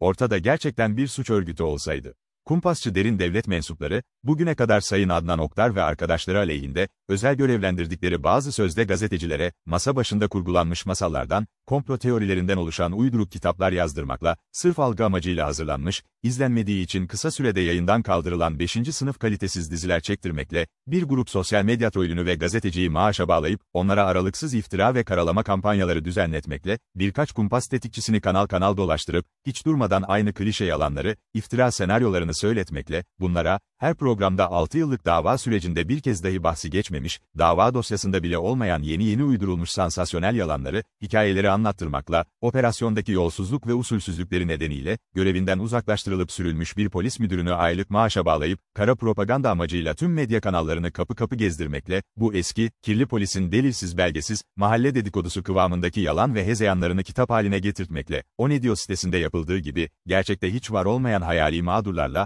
Ortada gerçekten bir suç örgütü olsaydı. Kumpasçı derin devlet mensupları, bugüne kadar Sayın Adnan Oktar ve arkadaşları aleyhinde, özel görevlendirdikleri bazı sözde gazetecilere, masa başında kurgulanmış masallardan, komplo teorilerinden oluşan uyduruk kitaplar yazdırmakla, sırf algı amacıyla hazırlanmış, izlenmediği için kısa sürede yayından kaldırılan 5. sınıf kalitesiz diziler çektirmekle, bir grup sosyal medya trollünü ve gazeteciyi maaşa bağlayıp, onlara aralıksız iftira ve karalama kampanyaları düzenletmekle, birkaç kumpas tetikçisini kanal kanal dolaştırıp, hiç durmadan aynı klişe yalanları, iftira senaryolarını söyletmekle, bunlara, her programda 6 yıllık dava sürecinde bir kez dahi bahsi geçmemiş, dava dosyasında bile olmayan yeni yeni uydurulmuş sansasyonel yalanları, hikayeleri anlattırmakla, operasyondaki yolsuzluk ve usulsüzlükleri nedeniyle, görevinden uzaklaştırılıp sürülmüş bir polis müdürünü aylık maaşa bağlayıp, kara propaganda amacıyla tüm medya kanallarını kapı kapı gezdirmekle, bu eski, kirli polisin delilsiz belgesiz, mahalle dedikodusu kıvamındaki yalan ve hezeyanlarını kitap haline getirtmekle, o ne diyor sitesinde yapıldığı gibi, gerçekte hiç var olmayan hayali mağdurlarla,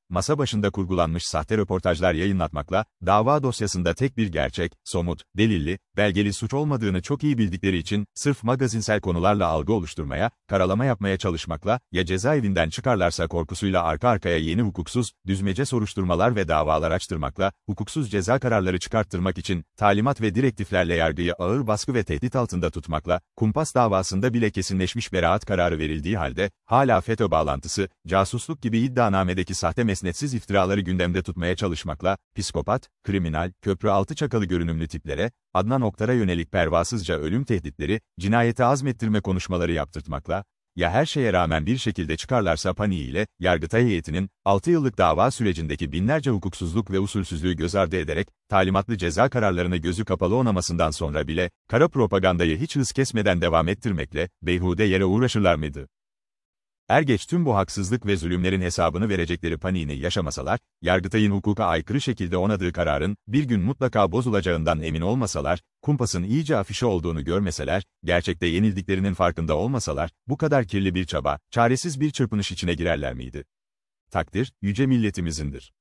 masa başında kurgulanmış sahte röportajlar yayınlatmakla, dava dosyasında tek bir gerçek, somut, delilli, belgeli suç olmadığını çok iyi bildikleri için, sırf magazinsel konularla algı oluşturmaya, karalama yapmaya çalışmakla, ya cezaevinden çıkarlarsa korkusuyla arka arkaya yeni hukuksuz, düzmece soruşturmalar ve davalar açtırmakla, hukuksuz ceza kararları çıkarttırmak için, talimat ve direktiflerle yargıyı ağır baskı ve tehdit altında tutmakla, kumpas davasında bile kesinleşmiş beraat kararı verildiği halde, hala FETÖ bağlantısı, casusluk gibi iddianamedeki sahte meslekler, mesnetsiz iftiraları gündemde tutmaya çalışmakla, psikopat, kriminal, köprü altı çakalı görünümlü tiplere, Adnan Oktar'a yönelik pervasızca ölüm tehditleri, cinayete azmettirme konuşmaları yaptırtmakla, ya her şeye rağmen bir şekilde çıkarlarsa paniğiyle, Yargıtay heyetinin, 6 yıllık dava sürecindeki binlerce hukuksuzluk ve usulsüzlüğü göz ardı ederek, talimatlı ceza kararlarını gözü kapalı onamasından sonra bile, kara propagandayı hiç hız kesmeden devam ettirmekle, beyhude yere uğraşırlar mıydı? Er geç tüm bu haksızlık ve zulümlerin hesabını verecekleri paniğini yaşamasalar, Yargıtay'ın hukuka aykırı şekilde onadığı kararın bir gün mutlaka bozulacağından emin olmasalar, kumpasın iyice afişe olduğunu görmeseler, gerçekte yenildiklerinin farkında olmasalar, bu kadar kirli bir çaba, çaresiz bir çırpınış içine girerler miydi? Takdir, yüce milletimizindir.